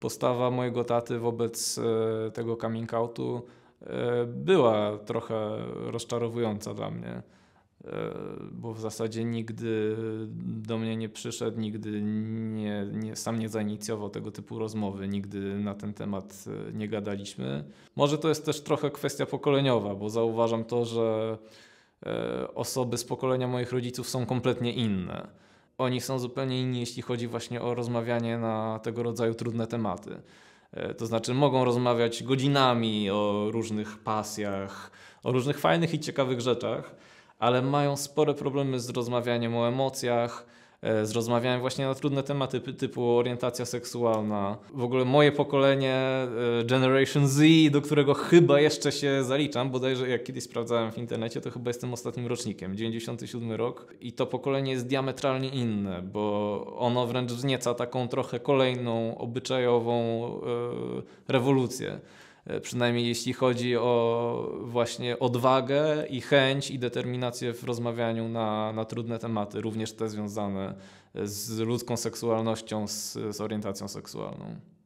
postawa mojego taty wobec e, tego coming outu e, była trochę rozczarowująca dla mnie, e, bo w zasadzie nigdy do mnie nie przyszedł, nigdy nie, nie, sam nie zainicjował tego typu rozmowy, nigdy na ten temat nie gadaliśmy. Może to jest też trochę kwestia pokoleniowa, bo zauważam to, że osoby z pokolenia moich rodziców są kompletnie inne oni są zupełnie inni, jeśli chodzi właśnie o rozmawianie na tego rodzaju trudne tematy. E, to znaczy, mogą rozmawiać godzinami o różnych pasjach, o różnych fajnych i ciekawych rzeczach, ale mają spore problemy z rozmawianiem o emocjach, E, Zrozmawiałem właśnie na trudne tematy typu orientacja seksualna. W ogóle moje pokolenie e, Generation Z, do którego chyba jeszcze się zaliczam, bodajże jak kiedyś sprawdzałem w internecie, to chyba jestem ostatnim rocznikiem, 97 rok. I to pokolenie jest diametralnie inne, bo ono wręcz wznieca taką trochę kolejną obyczajową yy, rewolucję. E, przynajmniej jeśli chodzi o właśnie odwagę i chęć i determinację w rozmawianiu na, na trudne tematy, również te związane z ludzką seksualnością, z, z orientacją seksualną.